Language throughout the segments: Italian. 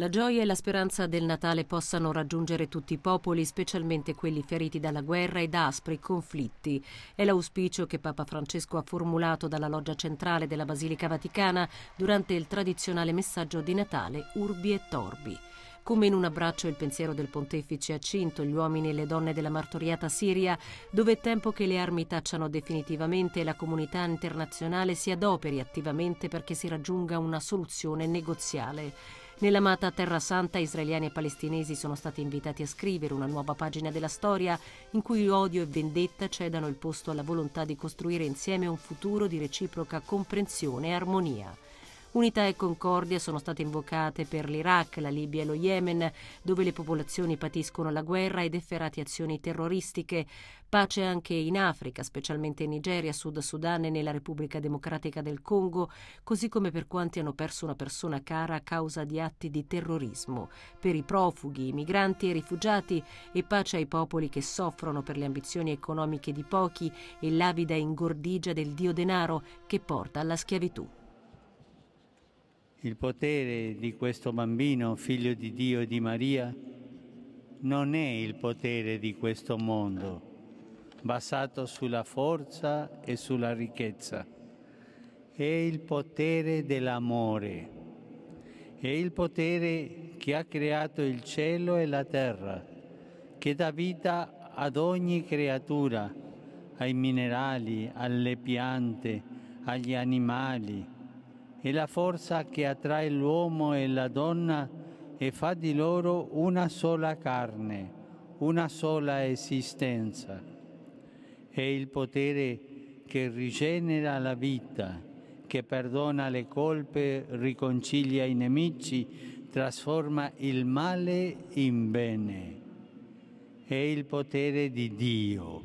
La gioia e la speranza del Natale possano raggiungere tutti i popoli, specialmente quelli feriti dalla guerra e da aspri conflitti. È l'auspicio che Papa Francesco ha formulato dalla loggia centrale della Basilica Vaticana durante il tradizionale messaggio di Natale Urbi e Torbi. Come in un abbraccio il pensiero del pontefice ha cinto gli uomini e le donne della martoriata Siria, dove è tempo che le armi tacciano definitivamente e la comunità internazionale si adoperi attivamente perché si raggiunga una soluzione negoziale. Nell'amata Terra Santa israeliani e palestinesi sono stati invitati a scrivere una nuova pagina della storia in cui odio e vendetta cedano il posto alla volontà di costruire insieme un futuro di reciproca comprensione e armonia. Unità e concordia sono state invocate per l'Iraq, la Libia e lo Yemen, dove le popolazioni patiscono la guerra ed efferate azioni terroristiche. Pace anche in Africa, specialmente in Nigeria, Sud Sudan e nella Repubblica Democratica del Congo, così come per quanti hanno perso una persona cara a causa di atti di terrorismo, per i profughi, i migranti e i rifugiati e pace ai popoli che soffrono per le ambizioni economiche di pochi e l'avida ingordigia del dio denaro che porta alla schiavitù il potere di questo bambino, figlio di Dio e di Maria, non è il potere di questo mondo, basato sulla forza e sulla ricchezza. È il potere dell'amore, è il potere che ha creato il cielo e la terra, che dà vita ad ogni creatura, ai minerali, alle piante, agli animali è la forza che attrae l'uomo e la donna e fa di loro una sola carne, una sola esistenza. È il potere che rigenera la vita, che perdona le colpe, riconcilia i nemici, trasforma il male in bene. È il potere di Dio.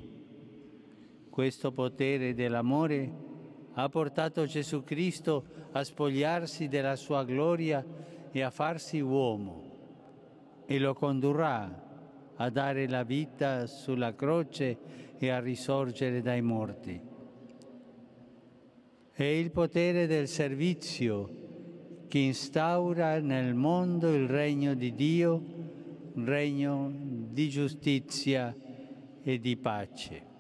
Questo potere dell'amore ha portato Gesù Cristo a spogliarsi della sua gloria e a farsi uomo e lo condurrà a dare la vita sulla croce e a risorgere dai morti. È il potere del servizio che instaura nel mondo il regno di Dio, regno di giustizia e di pace.